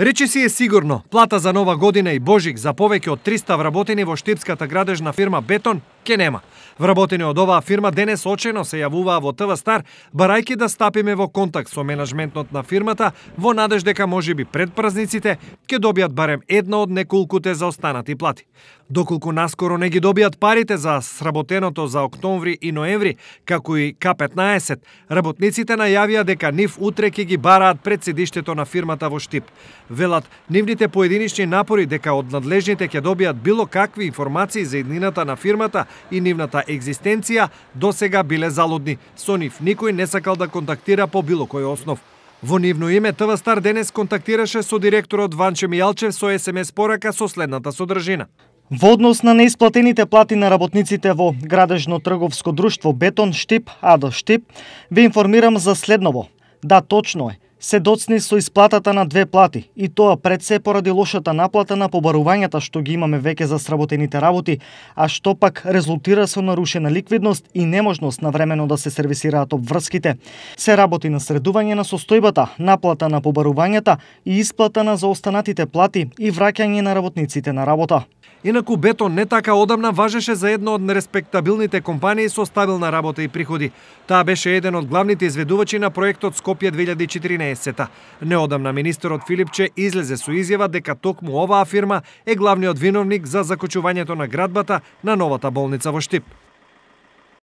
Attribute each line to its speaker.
Speaker 1: Рече си е сигурно, плата за нова година и Божик за повеќе од 300 вработени во штипската градежна фирма Бетон ке нема. Вработени од оваа фирма денес очено се јавуваа во ТВ Стар, барајки да стапиме во контакт со менеджментот на фирмата во надеж дека може би пред празниците ќе добијат барем една од неколкуте за останати плати. Доколку наскоро не ги добијат парите за сработеното за октомври и ноември, како и К-15, работниците најавија дека нив утре ке ги бараат пред седиштето на фирмата во Штип. Велат нивните поединични напори дека од надлежните ќе добијат било какви информации за иднината на фирмата и нивната екзистенција до сега биле залудни. Со нив никој не сакал да контактира по било кој основ. Во нивно име ТВ Стар денес контактираше со директорот Ванче Мијалчев со СМС порака со следната содржина.
Speaker 2: Во однос на неисплатените плати на работниците во Градежно трговско друштво Бетон Штип, АДО Штип, ве информирам за следново. Да, точно е се доцни со исплатата на две плати, и тоа пред се поради лошата наплата на побарувањата што ги имаме веќе за сработените работи, а што пак резултира со нарушена ликвидност и неможност на времено да се сервисираат обврските. Се работи на средување на состојбата, наплата на побарувањата и исплата на заостанатите плати и враќање на работниците на работа. Инаку
Speaker 1: Бето не така одамна важеше за едно од нереспектабилните компании со стабилна работа и приходи. Таа беше еден од главните изведувачи на проектот Скопје 2014 2015-та. Неодамна министерот Филипче излезе со изјава дека токму оваа фирма е главниот виновник за закочувањето на градбата на новата болница во Штип.